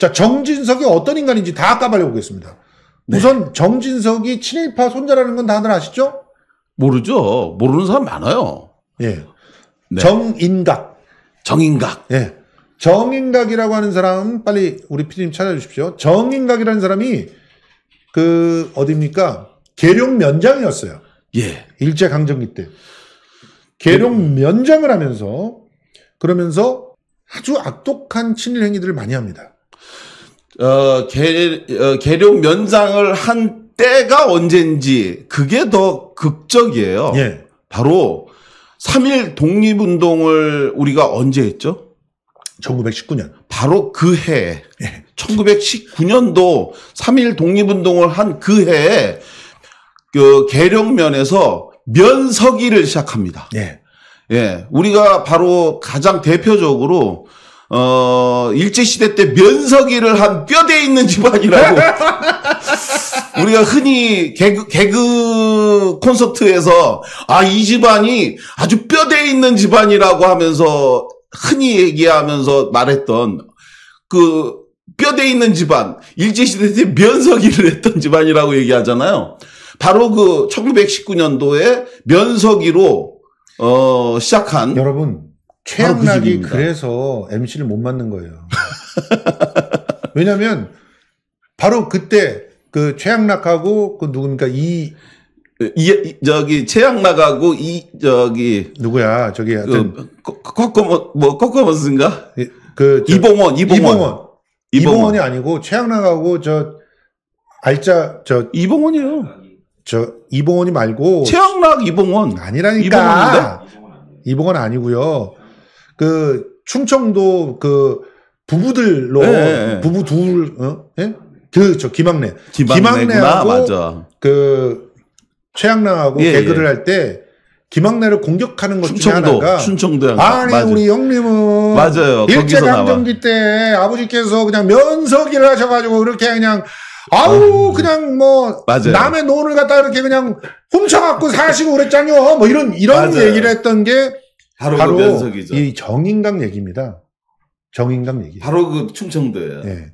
자, 정진석이 어떤 인간인지 다 까발려 보겠습니다. 네. 우선 정진석이 친일파 손자라는 건 다들 아시죠? 모르죠. 모르는 사람 많아요. 예. 네. 정인각. 정인각. 예. 정인각이라고 하는 사람 빨리 우리 피디님 찾아주십시오. 정인각이라는 사람이 그 어딥니까? 계룡 면장이었어요. 예. 일제 강점기 때. 계룡 네. 면장을 하면서 그러면서 아주 악독한 친일 행위들을 많이 합니다. 어, 계, 어, 계룡 면장을 한 때가 언젠지 그게 더 극적이에요. 예. 바로 3일 독립운동을 우리가 언제 했죠? 1919년. 바로 그해 예. 1919년도 3일 독립운동을 한 그 해에 그, 그 계룡면에서 면서기를 시작합니다. 예. 예. 우리가 바로 가장 대표적으로 어, 일제시대 때 면서기를 한 뼈대 있는 집안이라고. 우리가 흔히 개그, 개그 콘서트에서, 아, 이 집안이 아주 뼈대 있는 집안이라고 하면서, 흔히 얘기하면서 말했던, 그, 뼈대 있는 집안, 일제시대 때 면서기를 했던 집안이라고 얘기하잖아요. 바로 그 1919년도에 면서기로, 어, 시작한. 여러분, 그 최악락이그 그래서 MC를 못맞는 거예요. 왜냐면 바로 그때 그최악락하고그 누굽니까 이, 이 저기 최양락하고 이 저기 누구야 저기 그여튼 코코뭐 그, 뭐, 뭐, 코코머스인가 그, 이봉원 이봉원 이봉원 이봉원 아니고 최양락하고 저 알짜 저 이봉원이요 저 이봉원이 말고 최양락 이봉원 아니라니까 이봉원 아니고요 그 충청도 그 부부들로 네. 네, 네. 부부 둘 어? 예? 그저 김학래. 김학래하고 그 최양락하고 그 예, 예, 개그를 예. 할때 김학래를 공격하는 것 충청도, 중에 하나가 충청도 아니 맞아. 우리 형님은 맞아요. 일제 강점기 때 아버지께서 그냥 면석일 하셔가지고 이렇게 그냥 아우 아, 그냥 뭐 맞아요. 남의 논을 갖다 이렇게 그냥 훔쳐갖고 사시고 그랬잖요. 뭐 이런 이런 맞아요. 얘기를 했던 게 바로, 바로 그 면석이죠. 이 정인강 얘기입니다. 정인강 얘기. 바로 그 충청도예요. 네.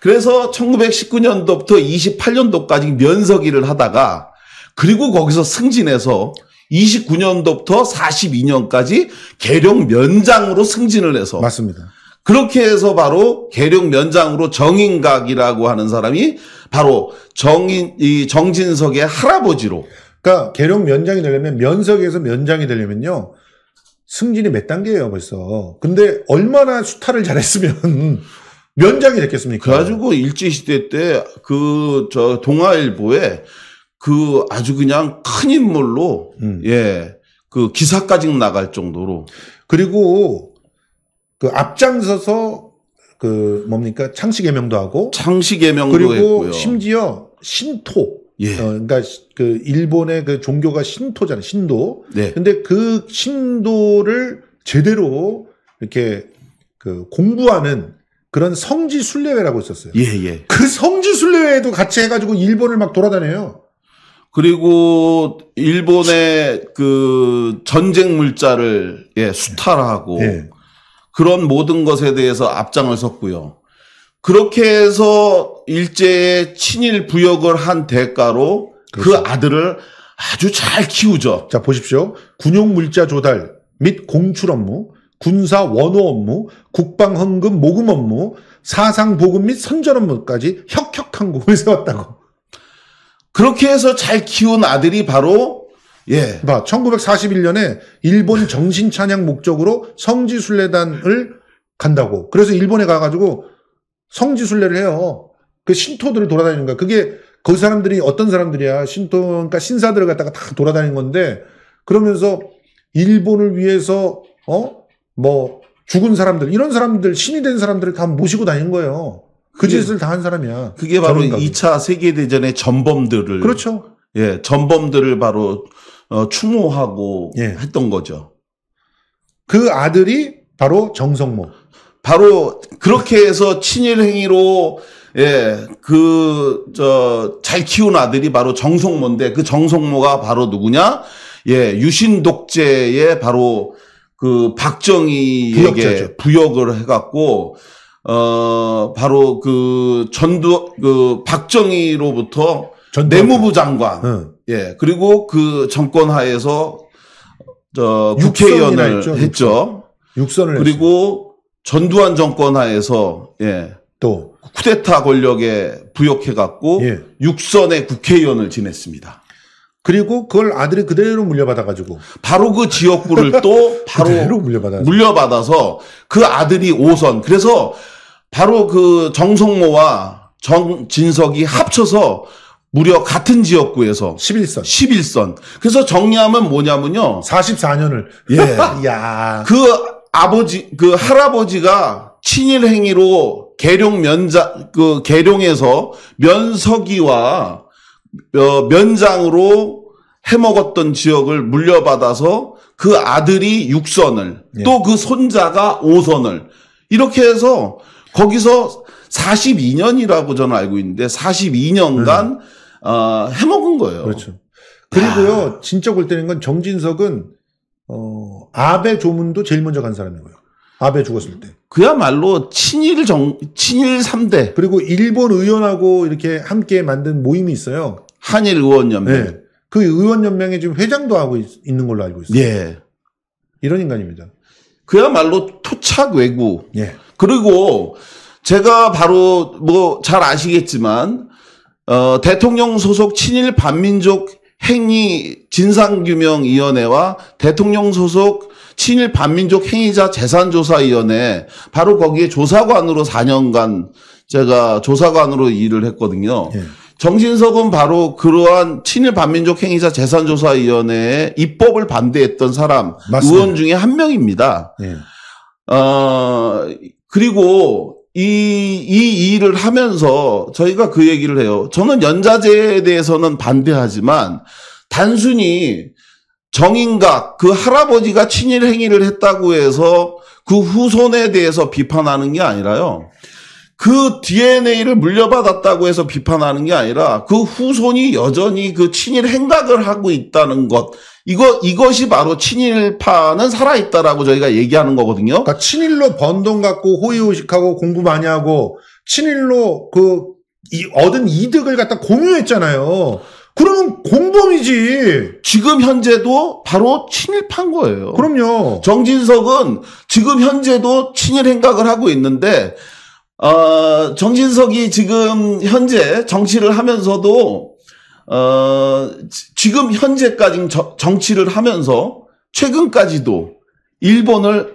그래서 1919년도부터 28년도까지 면석 일을 하다가 그리고 거기서 승진해서 29년도부터 42년까지 계룡 면장으로 승진을 해서 맞습니다. 그렇게 해서 바로 계룡 면장으로 정인각이라고 하는 사람이 바로 정인 이 정진석의 할아버지로 그러니까 계룡 면장이 되려면 면석에서 면장이 되려면요 승진이 몇 단계예요 벌써. 근데 얼마나 수타를 잘했으면 면장이 됐겠습니까? 그래가지고 일제시대 때 그 저 동아일보에 그 아주 그냥 큰 인물로 음. 예그 기사까지 나갈 정도로 그리고 그 앞장서서 그 뭡니까 창씨 개명도 하고 창씨 개명도 그리고 심지어 신토 예. 어, 그러니까 그 일본의 그 종교가 신토잖아요. 신도. 네. 근데 그 신도를 제대로 이렇게 그 공부하는 그런 성지 순례회라고 있었어요. 예, 예. 그 성지 순례회도 같이 해가지고 일본을 막 돌아다녀요. 그리고 일본의 그 전쟁 물자를 예, 수탈하고 예. 그런 모든 것에 대해서 앞장을 섰고요. 그렇게 해서 일제의 친일 부역을 한 대가로 그렇죠. 그 아들을 아주 잘 키우죠. 자 보십시오. 군용 물자 조달 및 공출 업무, 군사 원호 업무, 국방 헌금 모금 업무, 사상 보급 및 선전 업무까지 혁혁한 곡을 세웠다고. 그렇게 해서 잘 키운 아들이 바로 예. 봐, 1941년에 일본 정신 찬양 목적으로 성지순례단을 간다고. 그래서 일본에 가가지고 성지순례를 해요. 그 신토들을 돌아다니는 거야. 그게 그 사람들이 어떤 사람들이야. 신토, 그러니까 신사들을 갖다가 다 돌아다니는 건데 그러면서 일본을 위해서 어? 뭐 죽은 사람들 이런 사람들 신이 된 사람들을 다 모시고 다닌 거예요. 그 짓을 다 한 사람이야. 그게 바로 전문가들. 2차 세계 대전의 전범들을 그렇죠. 예, 전범들을 바로 어, 추모하고 예. 했던 거죠. 그 아들이 바로 정성모. 바로 그렇게 해서 친일 행위로 예, 그, 저, 잘 키운 아들이 바로 정성모인데 그 정성모가 바로 누구냐? 예, 유신독재에 바로 그 박정희에게 부역자죠. 부역을 해갖고, 어, 바로 그 전두, 그 박정희로부터 전두 내무부 장관, 응. 예, 그리고 그 정권 하에서 저 국회의원을 했죠. 했죠. 육선. 을 그리고 했어요. 전두환 정권 하에서 예. 또 쿠데타 권력에 부역해갖고 예. 육선의 국회의원을 지냈습니다. 그리고 그걸 아들이 그대로 물려받아가지고 바로 그 지역구를 또 바로 물려받아 물려받아서 그 아들이 5선 그래서 바로 그 정성모와 정진석이 합쳐서 무려 같은 지역구에서 11선. 11선. 그래서 정리하면 뭐냐면요. 44년을. 예. 야. 그 아버지 그 할아버지가 친일 행위로 계룡 면장 그 계룡에서 면석이와 어, 면장으로 해먹었던 지역을 물려받아서 그 아들이 육선을 예. 또그 손자가 오선을 이렇게 해서 거기서 42년이라고 저는 알고 있는데 42년간 음. 어, 해먹은 거예요. 그렇죠. 그리고요 아. 진짜 볼때는건 정진석은 어, 아베 조문도 제일 먼저 간 사람인 거예요. 아베 죽었을 때. 그야말로 친일 정 친일 3대 그리고 일본 의원하고 이렇게 함께 만든 모임이 있어요. 한일 의원 연맹. 네. 그 의원 연맹에 지금 회장도 하고 있, 는 걸로 알고 있어요. 예. 이런 인간입니다. 그야말로 토착 외구. 예. 그리고 제가 바로 뭐 잘 아시겠지만 어, 대통령 소속 친일 반민족 행위 진상규명위원회와 대통령 소속 친일 반민족 행위자 재산조사위원회 바로 거기에 조사관으로 4년간 제가 조사관으로 일을 했거든요. 예. 정신석은 바로 그러한 친일 반민족 행위자 재산조사위원회의 입법을 반대했던 사람 맞습니다. 의원 중에 한 명입니다. 예. 어, 그리고 이, 이 일을 하면서 저희가 그 얘기를 해요. 저는 연자제에 대해서는 반대하지만 단순히 정인각 그 할아버지가 친일 행위를 했다고 해서 그 후손에 대해서 비판하는 게 아니라요. 그 DNA를 물려받았다고 해서 비판하는 게 아니라 그 후손이 여전히 그 친일 행각을 하고 있다는 것 이거 이것이 바로 친일파는 살아 있다라고 저희가 얘기하는 거거든요. 그러니까 친일로 번 돈 갖고 호의호식하고 공부 많이 하고 친일로 그 이, 얻은 이득을 갖다 공유했잖아요. 그러면 공범이지. 지금 현재도 바로 친일파인 거예요. 그럼요. 정진석은 지금 현재도 친일 행각을 하고 있는데, 어, 정진석이 지금 현재 정치를 하면서도 어, 지금 현재까지 정치를 하면서 최근까지도 일본을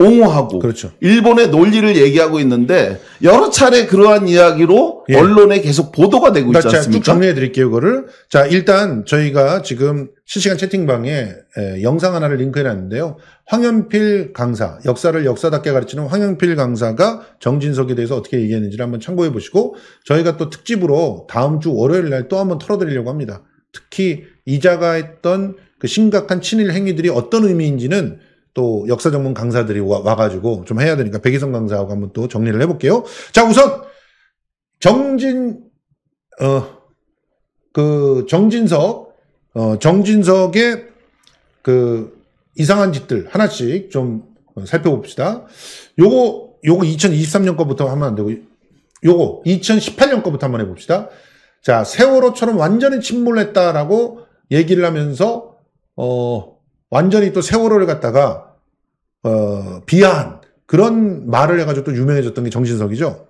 옹호하고 그렇죠. 일본의 논리를 얘기하고 있는데 여러 차례 그러한 이야기로 예. 언론에 계속 보도가 되고 있지 않습니까? 쭉 정리해 드릴게요, 그거를. 자, 일단 저희가 지금 실시간 채팅방에 에, 영상 하나를 링크해 놨는데요. 황현필 강사, 역사를 역사답게 가르치는 황현필 강사가 정진석에 대해서 어떻게 얘기했는지를 한번 참고해 보시고 저희가 또 특집으로 다음 주 월요일 날 또 한번 털어 드리려고 합니다. 특히 이자가 했던 그 심각한 친일 행위들이 어떤 의미인지는 또 역사 전문 강사들이 와, 가지고좀 해야 되니까 백이성 강사하고 한번 또 정리를 해볼게요. 자, 우선 정진 어 그 정진석 어 정진석의 그 이상한 짓들 하나씩 좀 살펴봅시다. 요거 요거 2023년 거부터 하면 안 되고 요거 2018년 거부터 한번 해봅시다. 자, 세월호처럼 완전히 침몰했다라고 얘기를 하면서 어 완전히 또 세월호를 갖다가 어, 비하한 그런 말을 해가지고 또 유명해졌던 게정신석이죠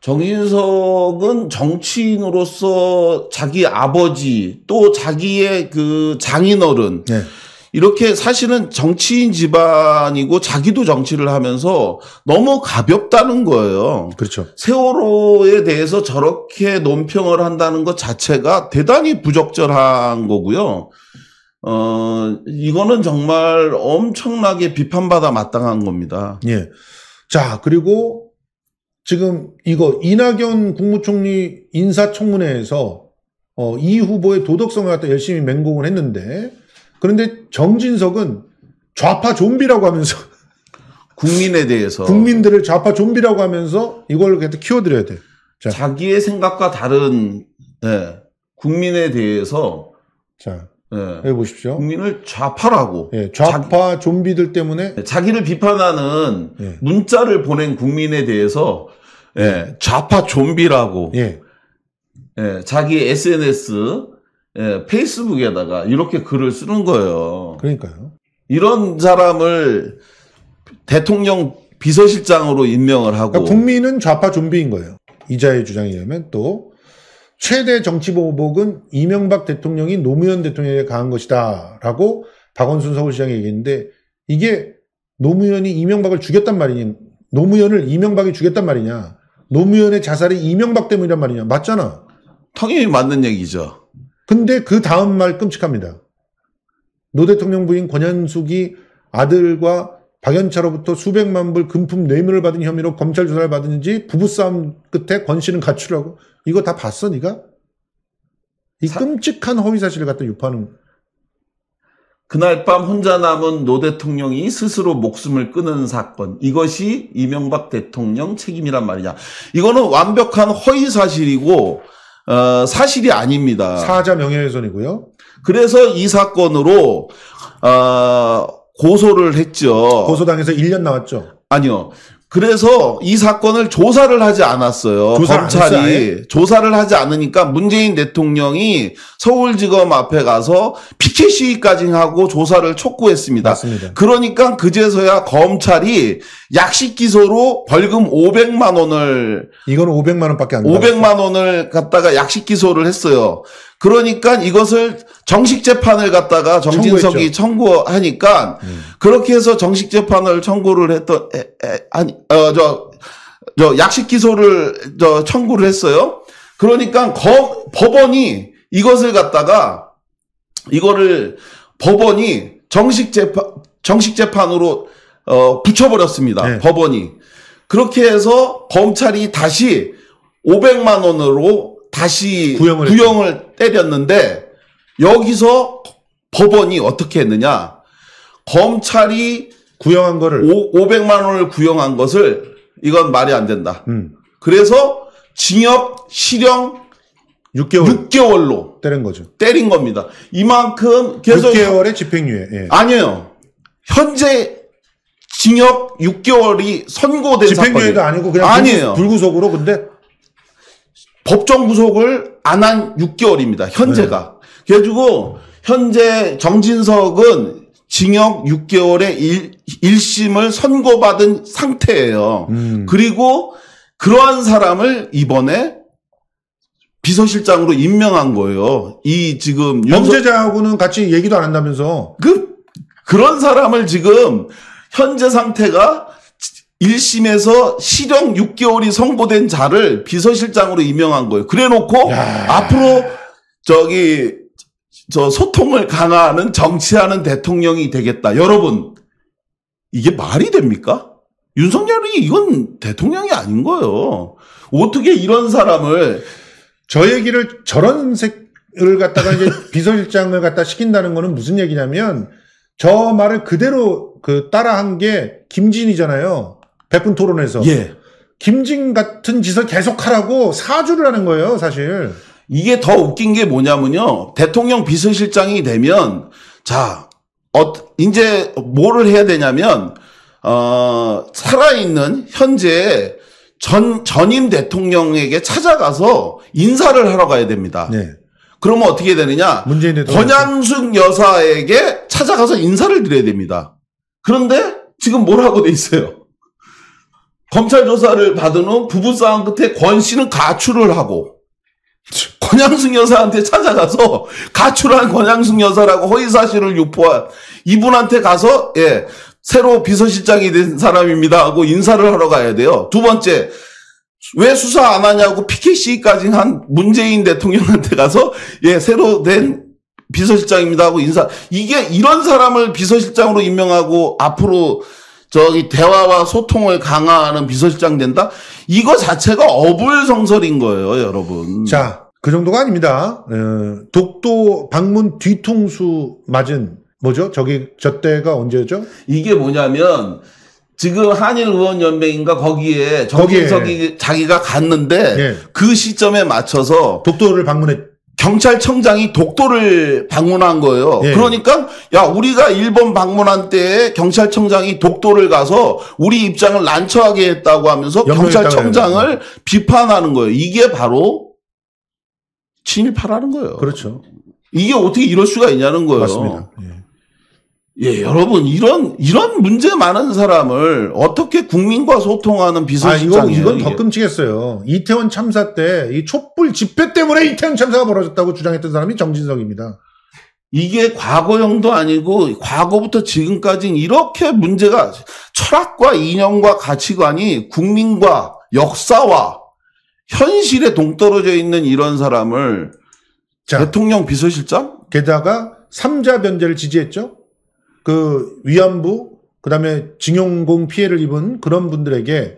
정인석은 정치인으로서 자기 아버지 또 자기의 그 장인어른 네. 이렇게 사실은 정치인 집안이고 자기도 정치를 하면서 너무 가볍다는 거예요. 그렇죠. 세월호에 대해서 저렇게 논평을 한다는 것 자체가 대단히 부적절한 거고요. 어, 이거는 정말 엄청나게 비판받아 마땅한 겁니다. 예. 자, 그리고 지금 이거 이낙연 국무총리 인사청문회에서 어, 이 후보의 도덕성을 갖다 열심히 맹공을 했는데 그런데 정진석은 좌파 좀비라고 하면서 국민에 대해서 국민들을 좌파 좀비라고 하면서 이걸 갖다 키워드려야 돼. 자. 자기의 생각과 다른 네, 국민에 대해서 자. 예. 보십시오 국민을 좌파라고. 예, 좌파 자기, 좀비들 때문에 예, 자기를 비판하는 예. 문자를 보낸 국민에 대해서 예, 예. 좌파 좀비라고. 예. 예 자기 SNS, 페이스북에다가 이렇게 글을 쓰는 거예요. 그러니까요. 이런 사람을 대통령 비서실장으로 임명을 하고. 그러니까 국민은 좌파 좀비인 거예요. 이자의 주장이라면 또 최대 정치보복은 이명박 대통령이 노무현 대통령에 강한 것이다 라고 박원순 서울시장이 얘기했는데 이게 노무현이 이명박을 죽였단 말이냐 노무현을 이명박이 죽였단 말이냐 노무현의 자살이 이명박 때문이란 말이냐 맞잖아 당연히 맞는 얘기죠 근데 그 다음 말 끔찍합니다 노 대통령 부인 권현숙이 아들과 박연차로부터 수백만 불 금품 뇌물을 받은 혐의로 검찰 조사를 받은지 부부싸움 끝에 권 씨는 가출하고 이거 다 봤어 네가? 이 끔찍한 허위 사실을 갖다 유포하는 그날 밤 혼자 남은 노 대통령이 스스로 목숨을 끊은 사건. 이것이 이명박 대통령 책임이란 말이냐. 이거는 완벽한 허위 사실이고, 어, 사실이 아닙니다. 사자 명예훼손이고요. 그래서 이 사건으로, 어, 고소를 했죠. 고소당해서 1년 나왔죠. 아니요. 그래서 이 사건을 조사를 하지 않았어요. 조사 검찰이 조사를 하지 않으니까 문재인 대통령이 서울지검 앞에 가서 피켓 시위까지 하고 조사를 촉구했습니다. 맞습니다. 그러니까 그제서야 검찰이 약식 기소로 벌금 500만 원을 이거는 500만 원밖에 안 500만 원을 갖다가 약식 기소를 했어요. 그러니까 이것을 정식 재판을 갖다가 정진석이 청구했죠. 청구하니까 음. 그렇게 해서 정식 재판을 청구를 했던 에, 에, 아니 어저저 저 약식 기소를 저 청구를 했어요. 그러니까 거, 법원이 이것을 갖다가 이거를 법원이 정식 재판 정식 재판으로 어 붙여버렸습니다. 네. 법원이 그렇게 해서 검찰이 다시 500만 원으로 다시 구형을, 구형을 때렸는데 여기서 법원이 어떻게 했느냐 검찰이 구형한 거를 오, 500만 원을 구형한 것을 이건 말이 안 된다. 음. 그래서 징역 실형 6개월. 6개월로 때린 거죠. 때린 겁니다. 이만큼 계속 6개월의 집행유예. 예. 아니에요. 현재 징역 6개월이 선고된 집행유예도 사건이에요. 아니고 그냥 아니에요. 불구속으로 근데 법정 구속을 안 한 6개월입니다. 현재가. 네. 그래가지고 현재 정진석은 징역 6개월에 1, 심을 선고받은 상태예요. 음. 그리고 그러한 사람을 이번에 비서실장으로 임명한 거예요. 이 지금 범죄자하고는 같이 얘기도 안 한다면서. 그 그런 사람을 지금 현재 상태가 1심에서 실형 6개월이 선고된 자를 비서실장으로 임명한 거예요. 그래 놓고 앞으로 저기 저 소통을 강화하는 정치하는 대통령이 되겠다. 여러분 이게 말이 됩니까? 윤석열이 이건 대통령이 아닌 거예요. 어떻게 이런 사람을 저 얘기를 저런 색을 갖다가 이제 비서실장을 갖다 시킨다는 거는 무슨 얘기냐면 저 말을 그대로 그 따라한 게 김진이잖아요. 백분 토론에서. 예. 김진 같은 짓을 계속하라고 사주를 하는 거예요, 사실. 이게 더 웃긴 게 뭐냐면요. 대통령 비서실장이 되면 자, 어, 이제 뭐를 해야 되냐면 어, 살아있는 현재 전 전임 대통령에게 찾아가서 인사를 하러 가야 됩니다. 네. 그러면 어떻게 되느냐? 권양숙 여사에게 찾아가서 인사를 드려야 됩니다. 그런데 지금 뭘 하고 돼 있어요? 검찰 조사를 받은 후 부부싸움 끝에 권 씨는 가출을 하고 권양승 여사한테 찾아가서 가출한 권양승 여사라고 허위사실을 유포한 이분한테 가서 예 새로 비서실장이 된 사람입니다 하고 인사를 하러 가야 돼요. 두 번째 왜 수사 안 하냐고 PKC까지 한 문재인 대통령한테 가서 예 새로 된 비서실장입니다 하고 인사 이게 이런 사람을 비서실장으로 임명하고 앞으로 저기 대화와 소통을 강화하는 비서실장 된다? 이거 자체가 어불성설인 거예요, 여러분. 자, 그 정도가 아닙니다. 어, 독도 방문 뒤통수 맞은 뭐죠? 저기 저 때가 언제죠? 이게 뭐냐면 지금 한일 의원 연맹인가 거기에 정진석이 거기에. 자기가 갔는데 예. 그 시점에 맞춰서 독도를 방문했 경찰청장이 독도를 방문한 거예요. 예. 그러니까 야 우리가 일본 방문한 때에 경찰청장이 독도를 가서 우리 입장을 난처하게 했다고 하면서 경찰청장을 비판하는 거예요. 이게 바로 친일파라는 거예요. 그렇죠. 이게 어떻게 이럴 수가 있냐는 거예요. 맞습니다. 예. 예, 여러분 이런 이런 문제 많은 사람을 어떻게 국민과 소통하는 비서실장이 아, 이건, 이건 더 끔찍했어요. 이태원 참사 때 이 촛불 집회 때문에 이태원 참사가 벌어졌다고 주장했던 사람이 정진석입니다. 이게 과거형도 아니고 과거부터 지금까지 이렇게 문제가 철학과 이념과 가치관이 국민과 역사와 현실에 동떨어져 있는 이런 사람을 자, 대통령 비서실장? 게다가 3자 변제를 지지했죠. 그 위안부 그다음에 징용공 피해를 입은 그런 분들에게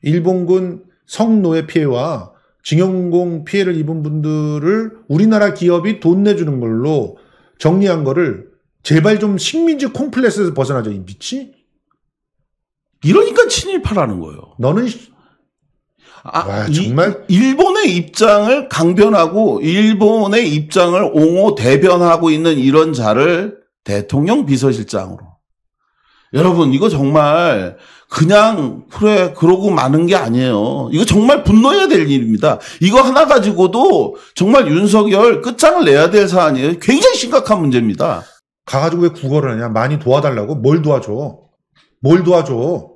일본군 성노예 피해와 징용공 피해를 입은 분들을 우리나라 기업이 돈 내주는 걸로 정리한 거를 제발 좀 식민지 콤플렉스에서 벗어나자 이 미치 이러니까 친일파라는 거예요. 너는 아, 와, 정말 이, 일본의 입장을 강변하고 일본의 입장을 옹호 대변하고 있는 이런 자를 대통령 비서실장으로. 여러분, 이거 정말 그냥, 그래, 그러고 마는 게 아니에요. 이거 정말 분노해야 될 일입니다. 이거 하나 가지고도 정말 윤석열 끝장을 내야 될 사안이에요. 굉장히 심각한 문제입니다. 가가지고 왜 국어를 하냐? 많이 도와달라고? 뭘 도와줘? 뭘 도와줘?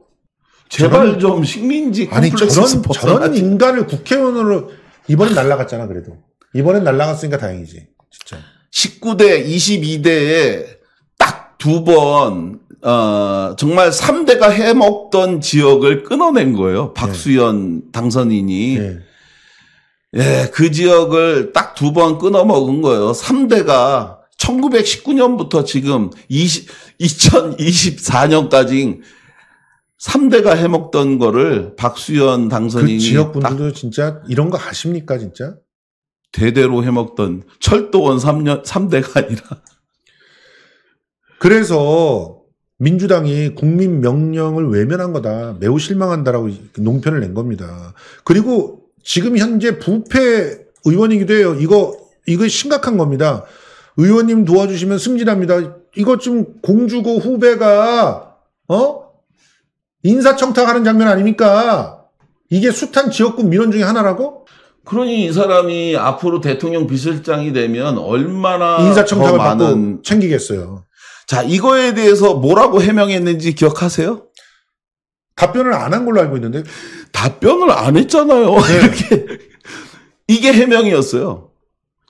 제발 저런, 좀 식민지 아니 저런 저런 인간을 국회의원으로 이번엔 날라갔잖아 그래도 이번엔 날라갔으니까 다행이지 진짜 19대 22대에 두 번, 어, 정말 3대가 해먹던 지역을 끊어낸 거예요. 박수현 네. 당선인이. 네. 예, 그 지역을 딱 두 번 끊어먹은 거예요. 3대가 1919년부터 지금 20, 2024년까지 3대가 해먹던 거를 박수현 당선인이. 그 지역분들도 진짜 이런 거 아십니까, 진짜? 대대로 해먹던 철도원 3년, 3대가 아니라 그래서 민주당이 국민 명령을 외면한 거다. 매우 실망한다라고 농편을 낸 겁니다. 그리고 지금 현재 부패 의원이기도 해요. 이거 이거 심각한 겁니다. 의원님 도와주시면 승진합니다. 이것 좀 공주고 후배가 어 인사청탁하는 장면 아닙니까? 이게 숱한 지역구 민원 중에 하나라고? 그러니 이 사람이 앞으로 대통령 비서실장이 되면 얼마나 인사청탁을 더 많은 챙기겠어요. 자, 이거에 대해서 뭐라고 해명했는지 기억하세요? 답변을 안 한 걸로 알고 있는데 답변을 안 했잖아요. 네. 이렇게 이게 해명이었어요.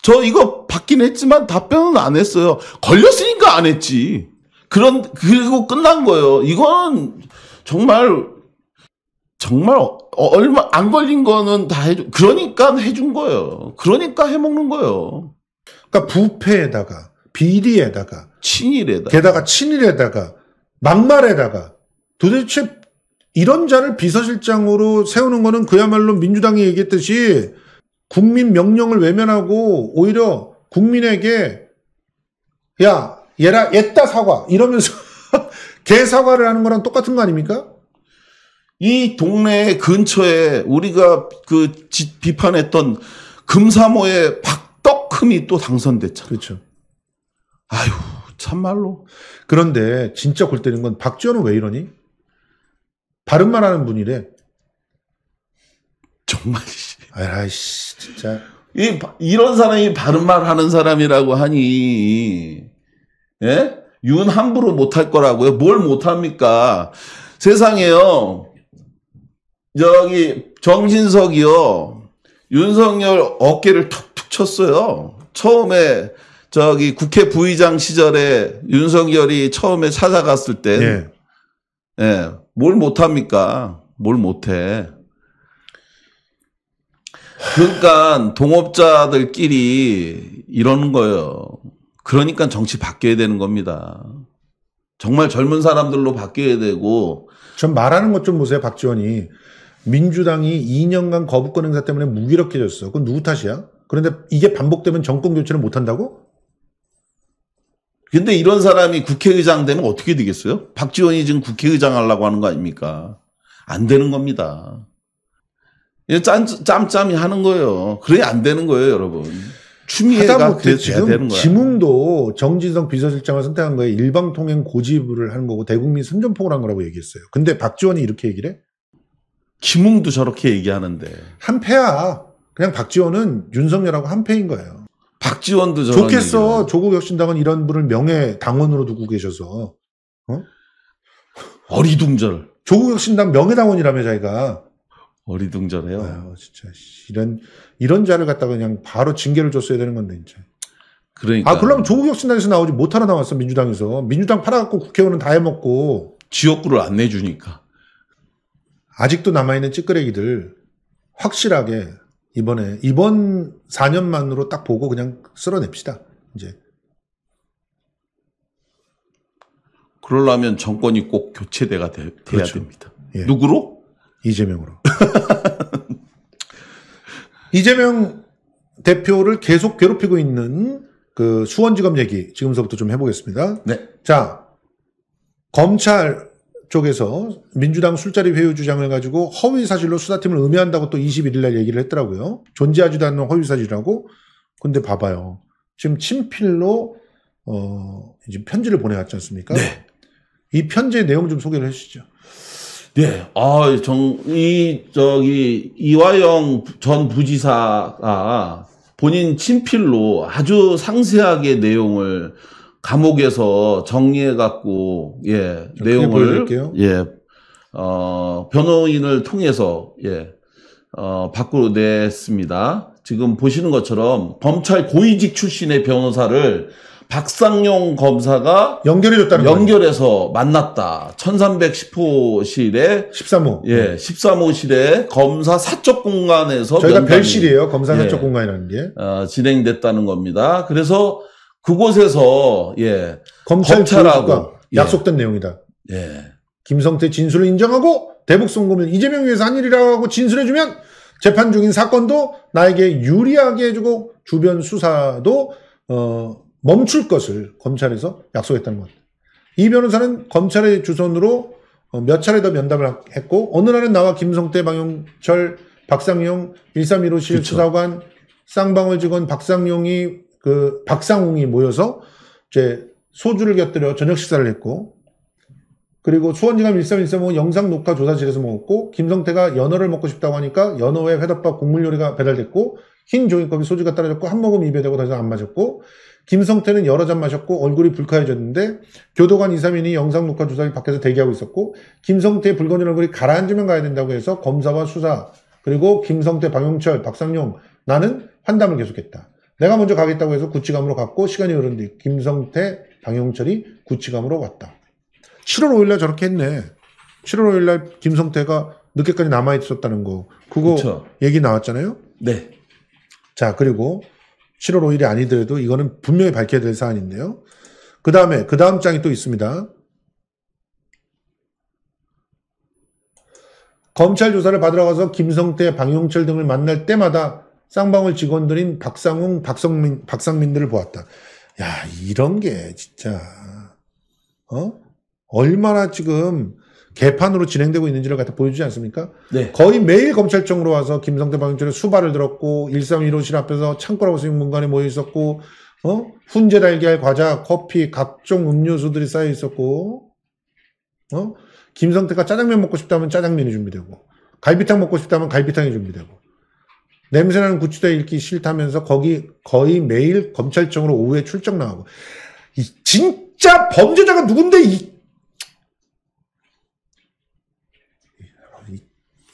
저 이거 받긴 했지만 답변은 안 했어요. 걸렸으니까 안 했지. 그런 그리고 끝난 거예요. 이건 정말 정말 어, 얼마 안 걸린 거는 다 해준 그러니까 해준 거예요. 그러니까 해먹는 거예요. 그러니까 부패에다가 비리에다가 친일에다. 게다가 친일에다가 막말에다가 도대체 이런 자를 비서실장으로 세우는 거는 그야말로 민주당이 얘기했듯이 국민 명령을 외면하고 오히려 국민에게 야 얘라 옛다 사과 이러면서 개 사과를 하는 거랑 똑같은 거 아닙니까? 이 동네 근처에 우리가 그 비판했던 금사모의 박덕흠이 또 당선됐잖아. 그렇죠. 아유. 참말로. 그런데 진짜 골 때리는 건 박지원은 왜 이러니? 바른말 하는 분이래. 정말. 아이씨, 진짜. 이, 이런 사람이 바른말 하는 사람이라고 하니, 예? 윤 함부로 못할 거라고요? 뭘 못합니까? 세상에요. 저기, 정진석이요. 윤석열 어깨를 툭툭 쳤어요. 처음에 저기 국회 부의장 시절에 윤석열이 처음에 찾아갔을 때, 예. 예, 뭘 못합니까? 뭘 못해. 그러니까 동업자들끼리 이러는 거예요. 그러니까 정치 바뀌어야 되는 겁니다. 정말 젊은 사람들로 바뀌어야 되고. 전 말하는 것 좀 보세요, 박지원이. 민주당이 2년간 거부권 행사 때문에 무기력해졌어. 그건 누구 탓이야? 그런데 이게 반복되면 정권 교체를 못한다고? 근데 이런 사람이 국회의장 되면 어떻게 되겠어요? 박지원이 지금 국회의장 하려고 하는 거 아닙니까? 안 되는 겁니다. 짠, 짬짬이 하는 거예요. 그래야 안 되는 거예요, 여러분. 추미애가 돼, 지금 되는 거예요 지문도 정진성 비서실장을 선택한 거에 일방통행 고지부를 는 거고 대국민 선전포고를 한 거라고 얘기했어요. 근데 박지원이 이렇게 얘기를 해? 지문도 저렇게 얘기하는데. 한패야. 그냥 박지원은 윤석열하고 한패인 거예요. 박지원도 저런 좋겠어. 얘기를. 조국 혁신당은 이런 분을 명예 당원으로 두고 계셔서. 어? 어리둥절. 조국 혁신당 명예 당원이라며 자기가. 어리둥절해요. 아유, 진짜 이런 이런 자를 갖다가 그냥 바로 징계를 줬어야 되는 건데 진짜. 그러니까. 아 그러면 조국 혁신당에서 나오지 못하나 나왔어 민주당에서 민주당 팔아갖고 국회의원은 다 해먹고 지역구를 안 내주니까 아직도 남아있는 찌끄레기들 확실하게 이번에 이번 4년만으로 딱 보고 그냥 쓸어냅시다. 이제 그러려면 정권이 꼭 교체돼가 되, 돼야 그렇죠. 됩니다. 예. 누구로? 이재명으로. 이재명 대표를 계속 괴롭히고 있는 그 수원지검 얘기 지금서부터 좀 해보겠습니다. 네. 자 검찰 쪽에서 민주당 술자리 회유 주장을 가지고 허위 사실로 수사팀을 음해한다고 또 21일 날 얘기를 했더라고요. 존재하지도 않는 허위 사실이라고. 근데 봐봐요. 지금 친필로 어 이제 편지를 보내왔지 않습니까? 네. 이 편지의 내용 좀 소개를 해주시죠. 네, 아, 정, 이, 저기, 이화영 전 부지사가 본인 친필로 아주 상세하게 내용을 감옥에서 정리해 갖고 예 내용을 보여드릴게요. 예 어, 변호인을 통해서 예 어, 밖으로 냈습니다. 지금 보시는 것처럼 검찰 고위직 출신의 변호사를 박상용 검사가 연결해줬다는 연결해서 만났다. 1310호실에 13호. 예, 13호실에 검사 사적 공간에서 저희가 별실이에요. 검사 예, 사적 공간이라는 게 어, 진행됐다는 겁니다. 그래서 그곳에서 예 검찰 검찰하고 예. 약속된 내용이다. 예. 김성태 진술을 인정하고 대북 송금을 이재명 위해서 한 일이라고 하고 진술해주면 재판 중인 사건도 나에게 유리하게 해주고 주변 수사도 어, 멈출 것을 검찰에서 약속했다는 것. 니다이 변호사는 검찰의 주선으로 어, 몇 차례 더 면담을 했고 어느 날은 나와 김성태, 방영철 박상용 1315 실수사관 쌍방울 직원 박상용이 그 박상웅이 모여서 이제 소주를 곁들여 저녁 식사를 했고 그리고 수원지감 1313은 영상 녹화 조사실에서 먹었고 김성태가 연어를 먹고 싶다고 하니까 연어회 회덮밥 국물 요리가 배달됐고 흰 종이컵이 소주가 떨어졌고 한 모금 입에 대고 더 이상 안 마셨고 김성태는 여러 잔 마셨고 얼굴이 불쾌해졌는데 교도관 이사민이 영상 녹화 조사실 밖에서 대기하고 있었고 김성태의 불건은 얼굴이 가라앉으면 가야 된다고 해서 검사와 수사 그리고 김성태, 박용철, 박상용 나는 환담을 계속했다. 내가 먼저 가겠다고 해서 구치감으로 갔고 시간이 흐른 뒤 김성태, 방영철이 구치감으로 왔다. 7월 5일날 저렇게 했네. 7월 5일날 김성태가 늦게까지 남아 있었다는 거 그거 그쵸. 얘기 나왔잖아요. 네. 자 그리고 7월 5일이 아니더라도 이거는 분명히 밝혀야 될 사안인데요. 그 다음에 그 다음 장이 또 있습니다. 검찰 조사를 받으러 가서 김성태, 방용철 등을 만날 때마다 쌍방울 직원들인 박상웅, 박성민, 박상민들을 보았다. 야, 이런 게 진짜, 어? 얼마나 지금 개판으로 진행되고 있는지를 갖다 보여주지 않습니까? 네. 거의 매일 검찰청으로 와서 김성태 방영철의 수발을 들었고, 131호실 앞에서 창고라고 쓰인 공간에 모여 있었고, 어? 훈제 달걀, 과자, 커피, 각종 음료수들이 쌓여 있었고, 어? 김성태가 짜장면 먹고 싶다면 짜장면이 준비되고, 갈비탕 먹고 싶다면 갈비탕이 준비되고, 냄새나는 구치대 읽기 싫다면서 거기 거의 매일 검찰청으로 오후에 출정 나가고 이 진짜 범죄자가 누군데 이,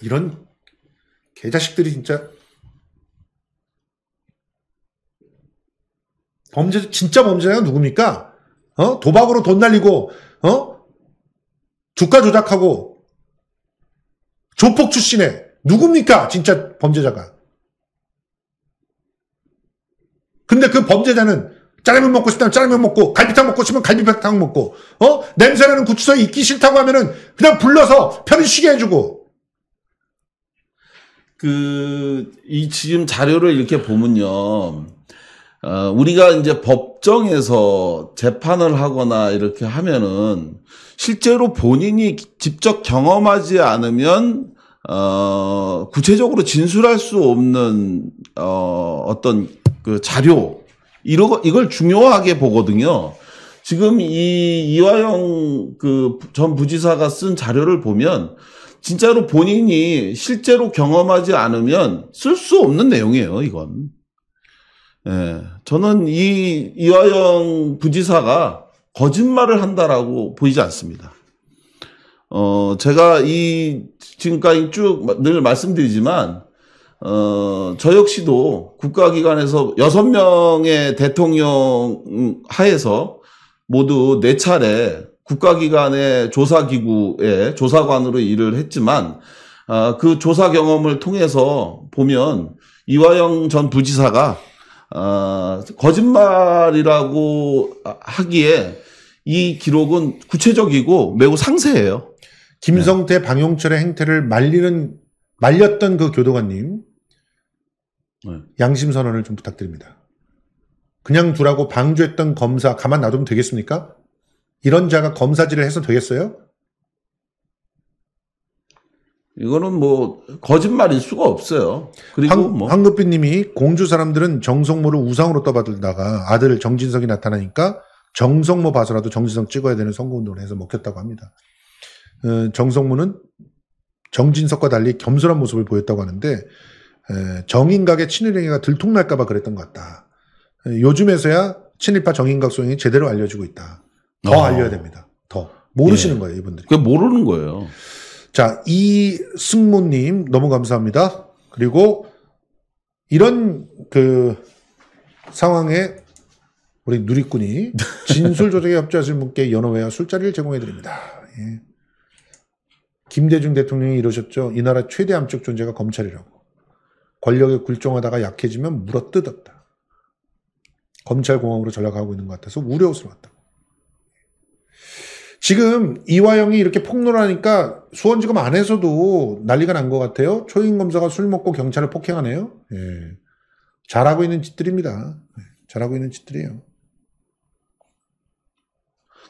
이런 개자식들이 진짜 범죄 진짜 범죄자가 누굽니까? 어? 도박으로 돈 날리고 어? 주가 조작하고 조폭 출신의 누굽니까? 진짜 범죄자가 근데 그 범죄자는 짜장면 먹고 싶다면 짜장면 먹고 갈비탕 먹고 싶으면 갈비탕 먹고 어 냄새나는 구치소에 있기 싫다고 하면은 그냥 불러서 편히 쉬게 해주고 그이 지금 자료를 이렇게 보면요 어, 우리가 이제 법정에서 재판을 하거나 이렇게 하면은 실제로 본인이 직접 경험하지 않으면 어, 구체적으로 진술할 수 없는 어, 어떤 그 자료 이러 이걸 중요하게 보거든요. 지금 이 이화영 그 전 부지사가 쓴 자료를 보면 진짜로 본인이 실제로 경험하지 않으면 쓸 수 없는 내용이에요. 이건. 예, 저는 이 이화영 부지사가 거짓말을 한다라고 보이지 않습니다. 어, 제가 이 지금까지 쭉 늘 말씀드리지만 어, 저 역시도 국가기관에서 6명의 대통령 하에서 모두 4차례 국가기관의 조사기구의 조사관으로 일을 했지만, 어, 그 조사 경험을 통해서 보면 이화영 전 부지사가 어, 거짓말이라고 하기에 이 기록은 구체적이고 매우 상세해요. 김성태, 네. 방용철의 행태를 말리는 말렸던 그 교도관님 네. 양심 선언을 좀 부탁드립니다. 그냥 두라고 방조했던 검사 가만 놔두면 되겠습니까? 이런 자가 검사질을 해서 되겠어요? 이거는 뭐 거짓말일 수가 없어요. 그리고 황, 뭐. 황급비님이 공주 사람들은 정성모를 우상으로 떠받들다가 아들 정진석이 나타나니까 정성모 봐서라도 정진석 찍어야 되는 선거운동을 해서 먹혔다고 합니다. 어, 정성모는 정진석과 달리 겸손한 모습을 보였다고 하는데 정인각의 친일행위가 들통날까봐 그랬던 것 같다. 요즘에서야 친일파 정인각 소행이 제대로 알려지고 있다. 더 어. 알려야 됩니다. 더 모르시는 예. 거예요 이분들이. 그 모르는 거예요. 자 이승모님 너무 감사합니다. 그리고 이런 그 상황에 우리 누리꾼이 진술 조작에 협조하실 분께 연어회와 술자리를 제공해 드립니다. 예. 김대중 대통령이 이러셨죠. 이 나라 최대 암적 존재가 검찰이라고. 권력에 굴종하다가 약해지면 물어뜯었다. 검찰공항으로 전락하고 있는 것 같아서 우려스러웠다. 지금 이화영이 이렇게 폭로하니까 를 수원지검 안에서도 난리가 난 것 같아요. 초인 검사가 술 먹고 경찰을 폭행하네요. 예. 잘하고 있는 짓들입니다. 예, 잘하고 있는 짓들이에요.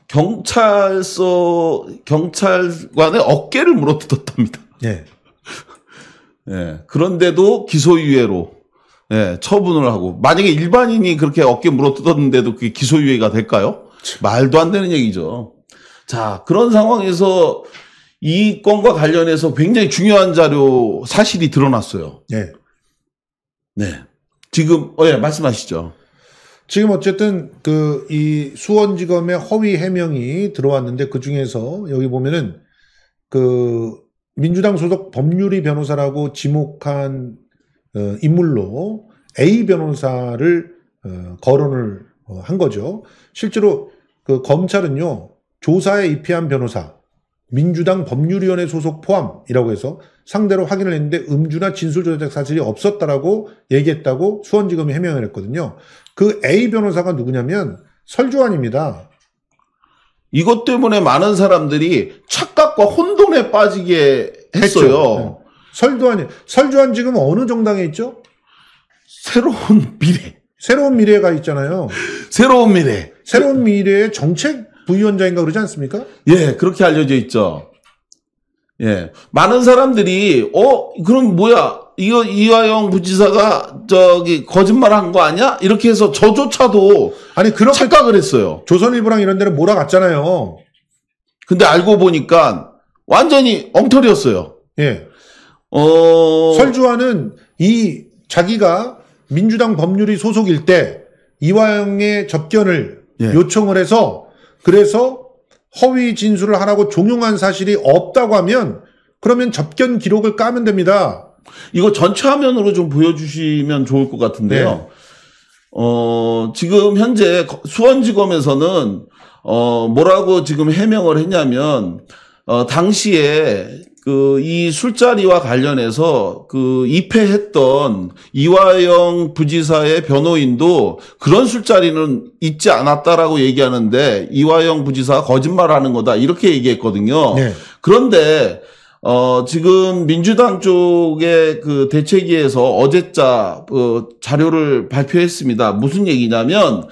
경찰서 경찰관의 어깨를 물어뜯었답니다. 예. 예. 그런데도 기소유예로 예, 처분을 하고 만약에 일반인이 그렇게 어깨 물어뜯었는데도 그게 기소유예가 될까요? 말도 안 되는 얘기죠. 자 그런 상황에서 이 건과 관련해서 굉장히 중요한 자료 사실이 드러났어요. 네. 네. 지금 어, 예 말씀하시죠. 지금 어쨌든 그 이 수원지검의 허위 해명이 들어왔는데 그 중에서 여기 보면은 그 민주당 소속 법률위 변호사라고 지목한 어, 인물로 A 변호사를 어, 거론을 어, 한 거죠. 실제로 그 검찰은요 조사에 입회한 변호사 민주당 법률위원회 소속 포함이라고 해서 상대로 확인을 했는데 음주나 진술 조작 사실이 없었다라고 얘기했다고 수원지검이 해명을 했거든요. 그 A 변호사가 누구냐면 설주환입니다. 이것 때문에 많은 사람들이 착각과 혼돈에 빠지게 했어요. 네. 설두환이 설두환 지금 어느 정당에 있죠? 새로운 미래. 새로운 미래가 있잖아요. 새로운 미래. 새로운 미래의 정책 부위원장인가 그러지 않습니까? 예, 그렇게 알려져 있죠. 예. 많은 사람들이, 어, 그럼 뭐야. 이거 이화영 부지사가 저기 거짓말한 거 아니야? 이렇게 해서 저조차도 아니 그런게 착각을 했어요. 조선일보랑 이런 데는 몰아갔잖아요. 근데 알고 보니까 완전히 엉터리였어요. 예. 어... 설주환은 이 자기가 민주당 법률위 소속일 때 이화영의 접견을 예. 요청을 해서 그래서 허위 진술을 하라고 종용한 사실이 없다고 하면 그러면 접견 기록을 까면 됩니다. 이거 전체 화면으로 좀 보여주시면 좋을 것 같은데요. 네. 어, 지금 현재 수원지검에서는 어, 뭐라고 지금 해명을 했냐면 어, 당시에 그 이 술자리와 관련해서 그 입회했던 이화영 부지사의 변호인도 그런 술자리는 있지 않았다라고 얘기하는데 이화영 부지사 거짓말하는 거다 이렇게 얘기했거든요. 네. 그런데 어, 지금 민주당 쪽의 그 대책위에서 어제자 그 자료를 발표했습니다. 무슨 얘기냐면,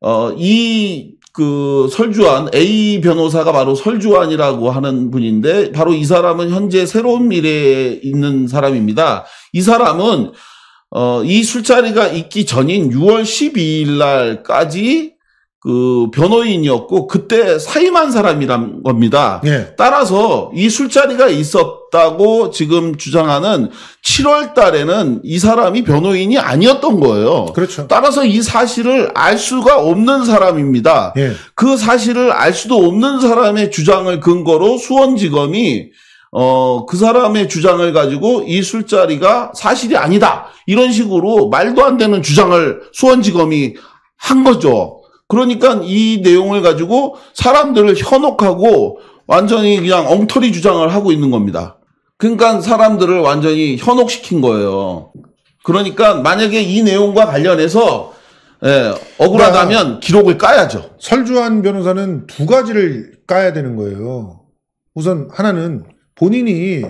어, 이 그 설주환, A 변호사가 바로 설주환이라고 하는 분인데, 바로 이 사람은 현재 새로운 미래에 있는 사람입니다. 이 사람은, 어, 이 술자리가 있기 전인 6월 12일 날까지 그 변호인이었고 그때 사임한 사람이란 겁니다. 예. 따라서 이 술자리가 있었다고 지금 주장하는 7월 달에는 이 사람이 변호인이 아니었던 거예요. 그렇죠. 따라서 이 사실을 알 수가 없는 사람입니다. 예. 그 사실을 알 수도 없는 사람의 주장을 근거로 수원지검이 어, 그 사람의 주장을 가지고 이 술자리가 사실이 아니다. 이런 식으로 말도 안 되는 주장을 수원지검이 한 거죠. 그러니까 이 내용을 가지고 사람들을 현혹하고 완전히 그냥 엉터리 주장을 하고 있는 겁니다. 그러니까 사람들을 완전히 현혹시킨 거예요. 그러니까 만약에 이 내용과 관련해서 예, 억울하다면 그러니까 기록을 까야죠. 설주한 변호사는 두 가지를 까야 되는 거예요. 우선 하나는 본인이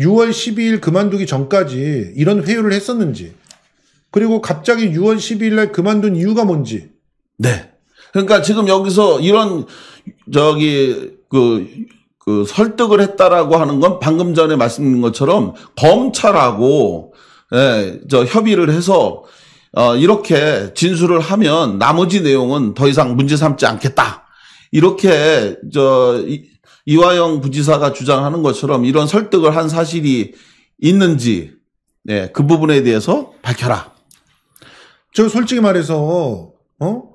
6월 12일 그만두기 전까지 이런 회유를 했었는지, 그리고 갑자기 6월 12일 날 그만둔 이유가 뭔지, 네. 그러니까 지금 여기서 이런 저기 그, 그 설득을 했다라고 하는 건 방금 전에 말씀드린 것처럼 검찰하고 예, 저 협의를 해서 어, 이렇게 진술을 하면 나머지 내용은 더 이상 문제 삼지 않겠다. 이렇게 저 이, 이화영 부지사가 주장하는 것처럼 이런 설득을 한 사실이 있는지 예, 그 부분에 대해서 밝혀라. 저 솔직히 말해서 어?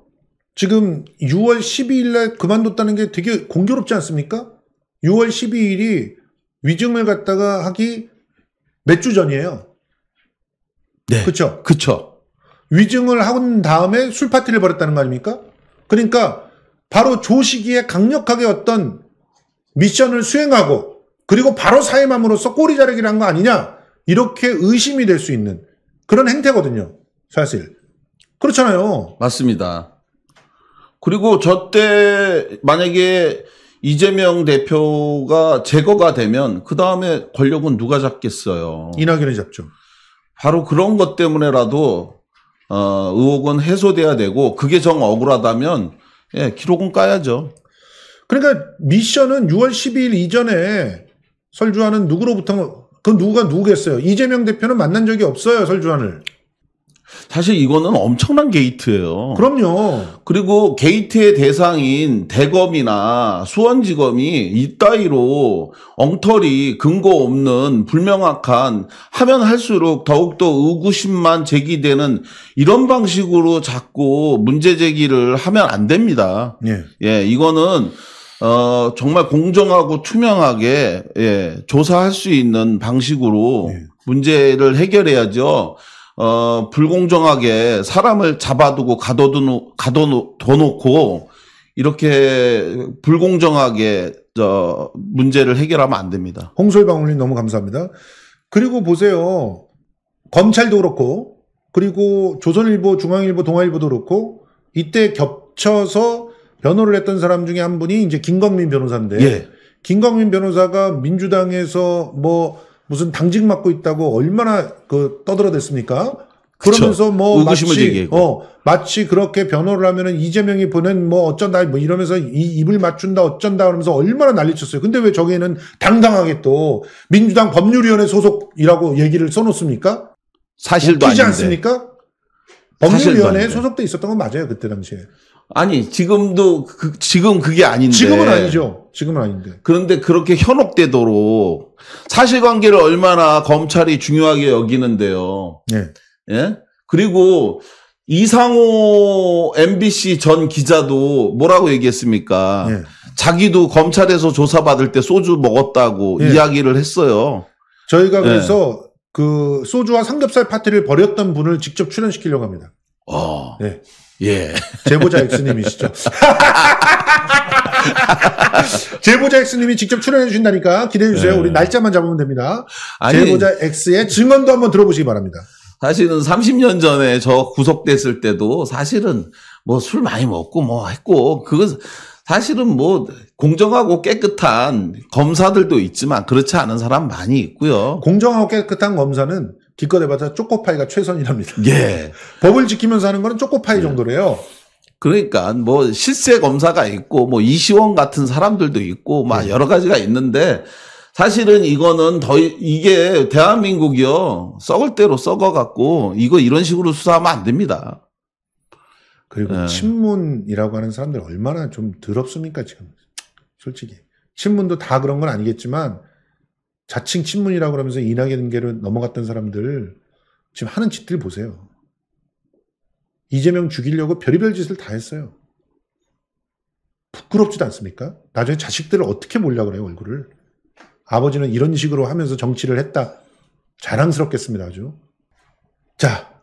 지금 6월 12일 날 그만뒀다는 게 되게 공교롭지 않습니까? 6월 12일이 위증을 갖다가 하기 몇 주 전이에요. 네. 그쵸? 그쵸. 위증을 하고 다음에 술 파티를 벌였다는 거 아닙니까? 그러니까 바로 조시기에 강력하게 어떤 미션을 수행하고 그리고 바로 사임함으로써 꼬리 자르기를 한 거 아니냐 이렇게 의심이 될 수 있는 그런 행태거든요 사실 그렇잖아요 맞습니다 그리고 저 때 만약에 이재명 대표가 제거가 되면 그 다음에 권력은 누가 잡겠어요? 이낙연이 잡죠. 바로 그런 것 때문에라도 어, 의혹은 해소돼야 되고 그게 정 억울하다면 예, 기록은 까야죠. 그러니까 미션은 6월 12일 이전에 설주환은 누구로부터 그 누구가 누구겠어요? 이재명 대표는 만난 적이 없어요 설주환을. 사실 이거는 엄청난 게이트예요. 그럼요. 그리고 게이트의 대상인 대검이나 수원지검이 이따위로 엉터리 근거 없는 불명확한 하면 할수록 더욱더 의구심만 제기되는 이런 방식으로 자꾸 문제 제기를 하면 안 됩니다. 예. 예, 이거는 어, 정말 공정하고 투명하게 예, 조사할 수 있는 방식으로 예. 문제를 해결해야죠. 어, 불공정하게 사람을 잡아두고 가둬두는, 가둬놓고 이렇게 불공정하게 저 문제를 해결하면 안 됩니다. 홍솔방 울님 너무 감사합니다. 그리고 보세요. 검찰도 그렇고 그리고 조선일보, 중앙일보, 동아일보도 그렇고 이때 겹쳐서 변호를 했던 사람 중에 한 분이 이제 김광민 변호사인데 예. 김광민 변호사가 민주당에서 뭐 무슨 당직 맡고 있다고 얼마나 그 떠들어댔습니까? 그러면서 그쵸. 뭐 마치 얘기하고. 어 마치 그렇게 변호를 하면은 이재명이 보낸 뭐 어쩐다 뭐 이러면서 이, 입을 맞춘다 어쩐다 그러면서 얼마나 난리쳤어요. 근데 왜 저기에는 당당하게 또 민주당 법률위원회 소속이라고 얘기를 써놓습니까? 사실도 아니지 않습니까? 법률위원회에 소속돼 있었던 건 맞아요 그때 당시에. 아니 지금도 그, 지금 그게 아닌데 지금은 아니죠. 지금은 아닌데. 그런데 그렇게 현혹되도록 사실관계를 얼마나 검찰이 중요하게 여기는데요. 예. 예? 그리고 이상호 MBC 전 기자도 뭐라고 얘기했습니까? 예. 자기도 검찰에서 조사받을 때 소주 먹었다고 예. 이야기를 했어요. 저희가 그래서 그 소주와 삼겹살 파티를 벌였던 분을 직접 출연시키려고 합니다. 어. 네. 예. 제보자 X님이시죠. 제보자 X님이 직접 출연해 주신다니까 기대해 주세요. 예. 우리 날짜만 잡으면 됩니다. 아니, 제보자 X의 증언도 한번 들어보시기 바랍니다. 사실은 30년 전에 저 구속됐을 때도 사실은 뭐 술 많이 먹고 뭐 했고 그거 사실은 뭐 공정하고 깨끗한 검사들도 있지만 그렇지 않은 사람 많이 있고요. 공정하고 깨끗한 검사는 기껏 해봤자 초코파이가 최선이랍니다. 예. 법을 지키면서 하는 거는 초코파이 예. 정도래요. 그러니까 뭐 실세 검사가 있고 뭐 이시원 같은 사람들도 있고 막 예. 여러 가지가 있는데 사실은 이거는 더 이게 대한민국이요 썩을 대로 썩어갖고 이거 이런 식으로 수사하면 안 됩니다. 그리고 네. 친문이라고 하는 사람들 얼마나 좀 더럽습니까 지금 솔직히 친문도 다 그런 건 아니겠지만 자칭 친문이라고 그러면서 이낙연계로 넘어갔던 사람들 지금 하는 짓들 보세요. 이재명 죽이려고 별의별 짓을 다 했어요. 부끄럽지도 않습니까? 나중에 자식들을 어떻게 몰라 그래요, 얼굴을. 아버지는 이런 식으로 하면서 정치를 했다. 자랑스럽겠습니다, 아주. 자,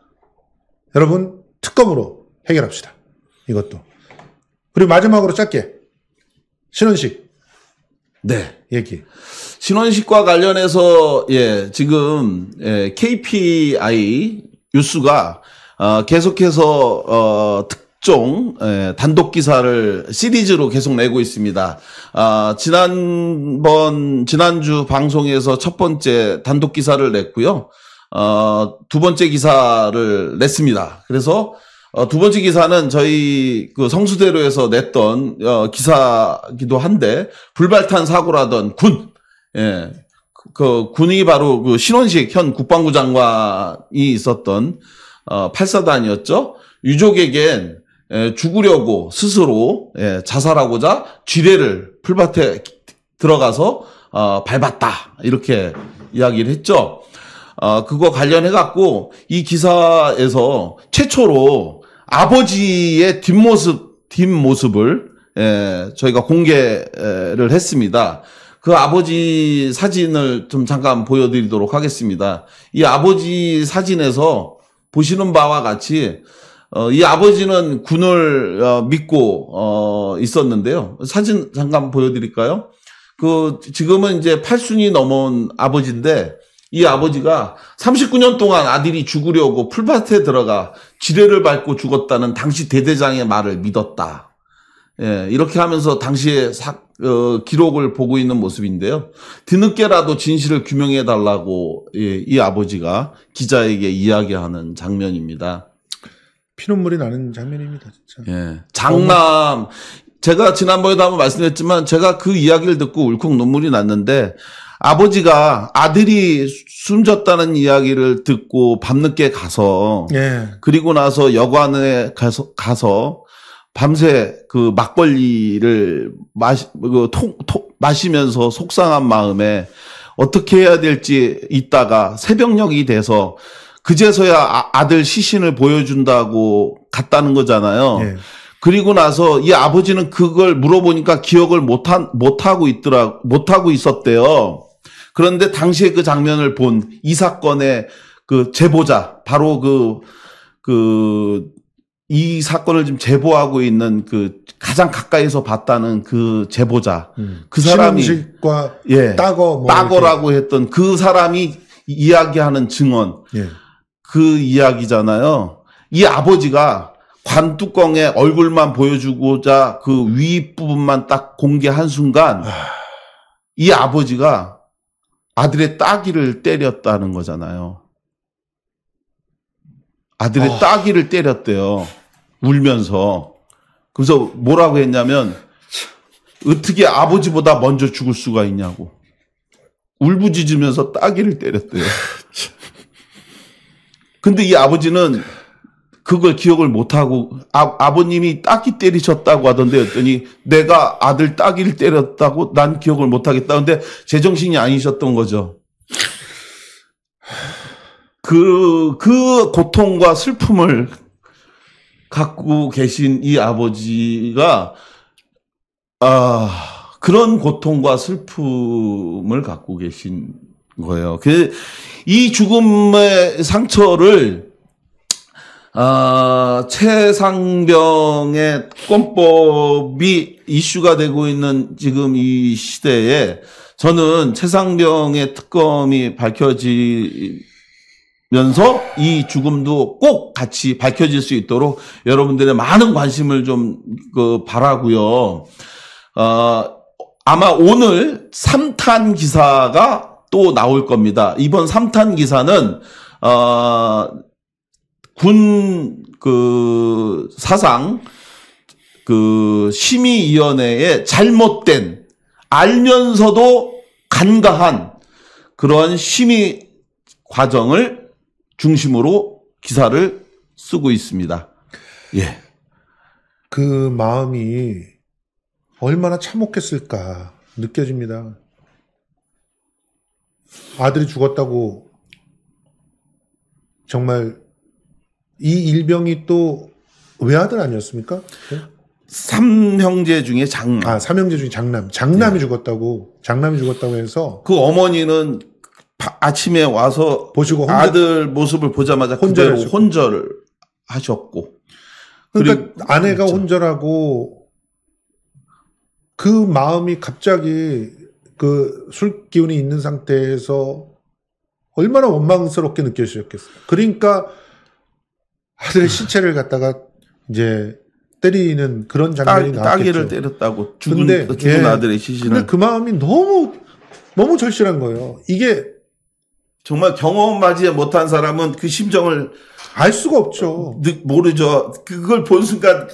여러분, 특검으로 해결합시다. 이것도. 그리고 마지막으로 짧게. 신원식. 네. 얘기. 신원식과 관련해서 예, 지금 예, KPI 뉴스가 어, 계속해서 어, 특종 예, 단독 기사를 시리즈로 계속 내고 있습니다. 아, 지난번 지난주 방송에서 첫 번째 단독 기사를 냈고요. 어, 두 번째 기사를 냈습니다. 그래서 어, 두 번째 기사는 저희 그 성수대로에서 냈던 어, 기사기도 한데 불발탄 사고라던 군, 예, 그, 그 군이 바로 그 신원식 현 국방부 장관이 있었던 어, 팔사단이었죠 유족에겐 예, 죽으려고 스스로 예, 자살하고자 지뢰를 풀밭에 들어가서 어, 밟았다 이렇게 이야기를 했죠. 어, 그거 관련해 갖고 이 기사에서 최초로 아버지의 뒷모습, 뒷모습을 예, 저희가 공개를 했습니다. 그 아버지 사진을 좀 잠깐 보여드리도록 하겠습니다. 이 아버지 사진에서 보시는 바와 같이 어, 이 아버지는 군을 어, 믿고 어, 있었는데요. 사진 잠깐 보여드릴까요? 그 지금은 이제 8순이 넘은 아버지인데 이 아버지가 39년 동안 아들이 죽으려고 풀밭에 들어가 지뢰를 밟고 죽었다는 당시 대대장의 말을 믿었다. 예, 이렇게 하면서 당시의 사, 어, 기록을 보고 있는 모습인데요. 뒤늦게라도 진실을 규명해 달라고 예, 이 아버지가 기자에게 이야기하는 장면입니다. 피눈물이 나는 장면입니다, 진짜. 예, 장남 제가 지난번에도 한번 말씀드렸지만 제가 그 이야기를 듣고 울컥 눈물이 났는데 아버지가 아들이 숨졌다는 이야기를 듣고 밤늦게 가서 예. 그리고 나서 여관에 가서 가서 밤새 그 막걸리를 마시 그통 마시면서 속상한 마음에 어떻게 해야 될지 있다가 새벽녘이 돼서 그제서야 아, 들 시신을 보여준다고 갔다는 거잖아요. 예. 그리고 나서 이 아버지는 그걸 물어보니까 기억을 못한 못하고 있더라 못하고 있었대요. 그런데 당시에 그 장면을 본 이 사건의 그 제보자 바로 그 그 이 사건을 지금 제보하고 있는 그 가장 가까이서 봤다는 그 제보자 음. 그 사람이 신음식과 예 따거 뭐 따거라고 했던 그 사람이 이야기하는 증언 예. 그 이야기잖아요. 이 아버지가 관뚜껑에 얼굴만 보여주고자 그 위 부분만 딱 공개한 순간 아. 이 아버지가 아들의 따귀를 때렸다는 거잖아요. 아들의 어... 따귀를 때렸대요. 울면서. 그래서 뭐라고 했냐면 어떻게 아버지보다 먼저 죽을 수가 있냐고. 울부짖으면서 따귀를 때렸대요. 근데 이 아버지는 그걸 기억을 못하고 아, 아버님이 딱히 때리셨다고 하던데 했더니 내가 아들 딱히를 때렸다고 난 기억을 못하겠다. 근데 제정신이 아니셨던 거죠. 그, 그 고통과 슬픔을 갖고 계신 이 아버지가, 아, 그런 고통과 슬픔을 갖고 계신 거예요. 그, 이 죽음의 상처를 어, 최상병의 권법이 이슈가 되고 있는 지금 이 시대에 저는 최상병의 특검이 밝혀지면서 이 죽음도 꼭 같이 밝혀질 수 있도록 여러분들의 많은 관심을 좀그 바라고요. 어, 아마 오늘 3탄 기사가 또 나올 겁니다. 이번 3탄 기사는 어, 군그 사상 그 심의위원회의 잘못된 알면서도 간과한 그러한 심의 과정을 중심으로 기사를 쓰고 있습니다. 예. 그 마음이 얼마나 참혹했을까 느껴집니다. 아들이 죽었다고 정말 이 일병이 또 외아들 아니었습니까? 삼형제 중에 장남. 아, 삼형제 중에 장남. 장남이 네. 죽었다고, 장남이 죽었다고 해서. 그 어머니는 바, 아침에 와서 보시고 혼자, 아들 모습을 보자마자 혼절 혼절을 하셨고. 그러니까 아내가 그렇죠. 혼절하고 그 마음이 갑자기 그 술 기운이 있는 상태에서 얼마나 원망스럽게 느껴지셨겠어요. 그러니까 아들의 시체를 음. 갖다가 이제 때리는 그런 장면이 따, 나왔겠죠. 따기를 때렸다고 죽은, 근데, 그 죽은 예, 아들의 시신을. 근데 그 마음이 너무 너무 절실한 거예요. 이게 정말 경험 하지 못한 사람은 그 심정을 알 수가 없죠. 모르죠. 그걸 본 순간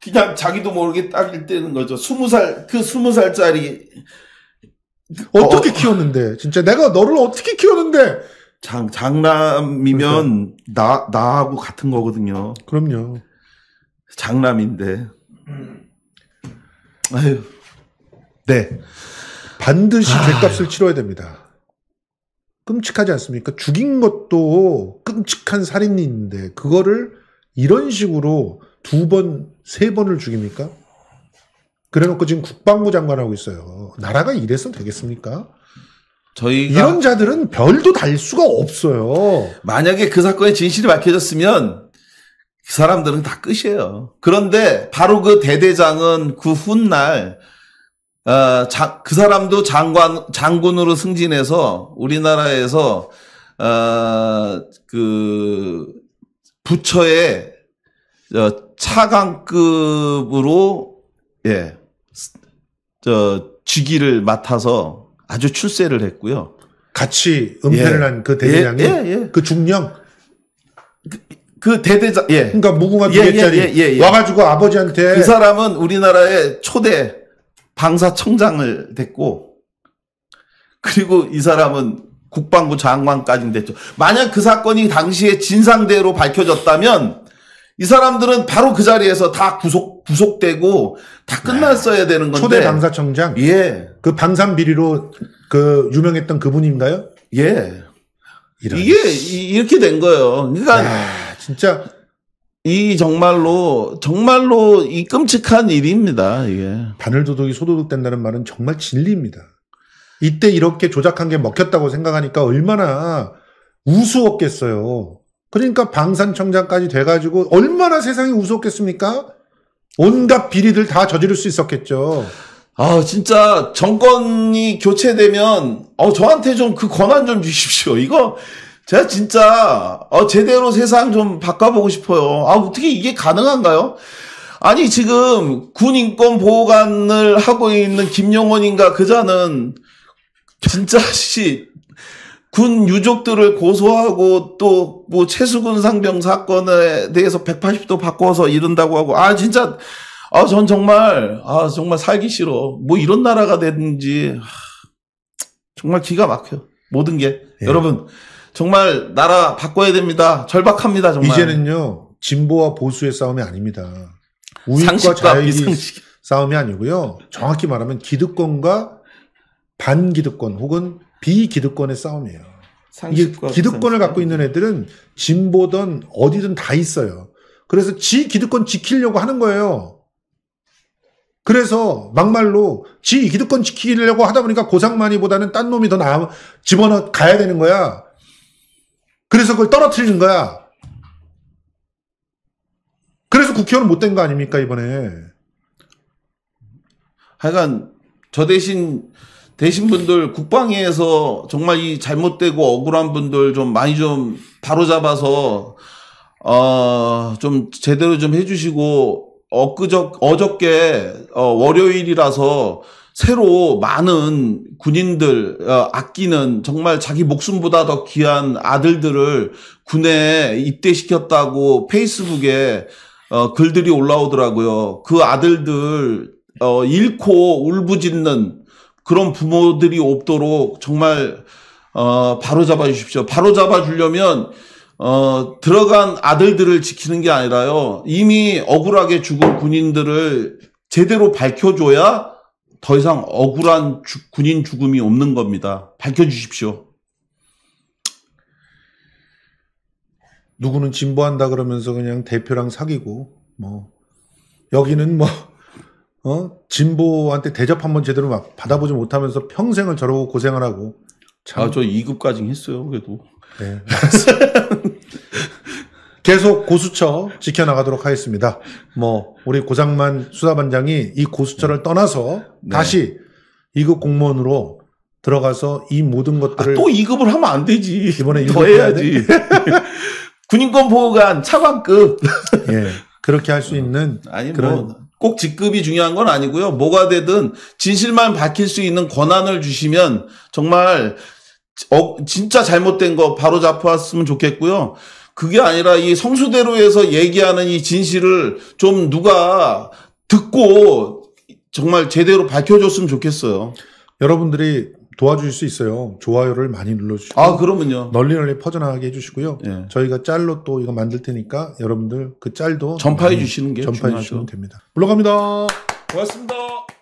그냥 자기도 모르게 따길 때는 거죠. 스무 살그 스무 살짜리 어떻게 어, 어. 키웠는데 진짜 내가 너를 어떻게 키웠는데 장, 장남이면 그러니까. 나, 나하고 같은 거거든요. 그럼요. 장남인데. 아유. 네. 반드시 아. 죄값을 치러야 됩니다. 끔찍하지 않습니까? 죽인 것도 끔찍한 살인인데 그거를 이런 식으로 두 번, 세 번을 죽입니까? 그래놓고 지금 국방부 장관 하고 있어요. 나라가 이래서 되겠습니까? 저희가 이런 자들은 별도 달 수가 없어요. 만약에 그 사건의 진실이 밝혀졌으면 그 사람들은 다 끝이에요. 그런데 바로 그 대대장은 그 훗날 어, 자, 그 사람도 장관 장군으로 승진해서 우리나라에서 어, 그 부처의 어, 차관급으로 예, 저 직위를 맡아서 아주 출세를 했고요. 같이 은폐를 예. 한그 대대장이 예, 예, 예, 그 중령 그, 그 대대장 예. 그러니까 무궁화 두 예, 예, 개짜리 예, 와가지고 아버지한테 그 사람은 우리나라의 초대 방사청장을 됐고 그리고 이 사람은 국방부 장관까지 됐죠. 만약 그 사건이 당시에 진상대로 밝혀졌다면 이 사람들은 바로 그 자리에서 다 구속 구속되고 다 네. 끝났어야 되는 건데 초대 방사청장 예. 그 방산 비리로 그 유명했던 그분인가요? 예. 이런. 이게 이렇게 된 거예요. 그러니까 야, 진짜 이 정말로 정말로 이 끔찍한 일입니다. 이게 바늘도둑이 소도둑된다는 말은 정말 진리입니다. 이때 이렇게 조작한 게 먹혔다고 생각하니까 얼마나 우스웠겠어요. 그러니까 방산청장까지 돼가지고 얼마나 세상이 우스웠겠습니까? 온갖 비리들 다 저지를 수 있었겠죠. 아 진짜 정권이 교체되면 어 저한테 좀 그 권한 좀 주십시오. 이거 제가 진짜 어 제대로 세상 좀 바꿔보고 싶어요. 아 어떻게 이게 가능한가요? 아니 지금 군 인권 보호관을 하고 있는 김영원인가 그자는 진짜 씨군 유족들을 고소하고 또 뭐 최수근 상병 사건에 대해서 180도 바꿔서 이른다고 하고 아 진짜 아 전 정말 아 정말 살기 싫어 뭐 이런 나라가 되는지 정말 기가 막혀 모든 게 예. 여러분 정말 나라 바꿔야 됩니다 절박합니다 정말 이제는요 진보와 보수의 싸움이 아닙니다 우익과 좌익이 싸움이 아니고요 정확히 말하면 기득권과 반기득권 혹은 비기득권의 싸움이에요. 이게 기득권을 갖고 있는 애들은 진보든 어디든 다 있어요. 그래서 지 기득권 지키려고 하는 거예요. 그래서 막말로 지 기득권 지키려고 하다 보니까 고상만이보다는 딴 놈이 더 나, 집어넣어 가야 되는 거야. 그래서 그걸 떨어뜨리는 거야. 그래서 국회의원 못된 거 아닙니까, 이번에. 하여간, 저 대신, 되신 분들 국방위에서 정말 이 잘못되고 억울한 분들 좀 많이 좀 바로잡아서 어좀 제대로 좀 해주시고 엊그저 어저께 어, 월요일이라서 새로 많은 군인들 어, 아끼는 정말 자기 목숨보다 더 귀한 아들들을 군에 입대시켰다고 페이스북에 어, 글들이 올라오더라고요. 그 아들들 어, 잃고 울부짖는 그런 부모들이 없도록 정말 어, 바로 잡아 주십시오. 바로 잡아 주려면 어, 들어간 아들들을 지키는 게 아니라요. 이미 억울하게 죽은 군인들을 제대로 밝혀줘야 더 이상 억울한 주, 군인 죽음이 없는 겁니다. 밝혀주십시오. 누구는 진보한다 그러면서 그냥 대표랑 사귀고 뭐 여기는 뭐 어? 진보한테 대접 한번 제대로 막 받아보지 못하면서 평생을 저러고 고생을 하고. 참. 아, 저 2급까지 했어요, 그래도. 네. 계속 고수처 지켜나가도록 하겠습니다. 뭐, 우리 고장만 수사반장이 이 고수처를 떠나서 네. 다시 2급 공무원으로 들어가서 이 모든 것들을. 아, 또 2급을 하면 안 되지. 이번에 더 해야지. 군인권 보호관 차관급. 예. 그렇게 할 수 있는. 아니, 그런 뭐. 꼭 직급이 중요한 건 아니고요. 뭐가 되든 진실만 밝힐 수 있는 권한을 주시면 정말 어, 진짜 잘못된 거 바로 잡았으면 좋겠고요. 그게 아니라 이 성수대로에서 얘기하는 이 진실을 좀 누가 듣고 정말 제대로 밝혀줬으면 좋겠어요. 여러분들이 도와주실 수 있어요. 좋아요를 많이 눌러주시고. 아, 그러면요. 널리 널리 퍼져나가게 해주시고요. 예. 저희가 짤로 또 이거 만들 테니까 여러분들 그 짤도 전파해 주시는 게 전파해 중요하죠. 주시면 됩니다. 물러갑니다. 고맙습니다.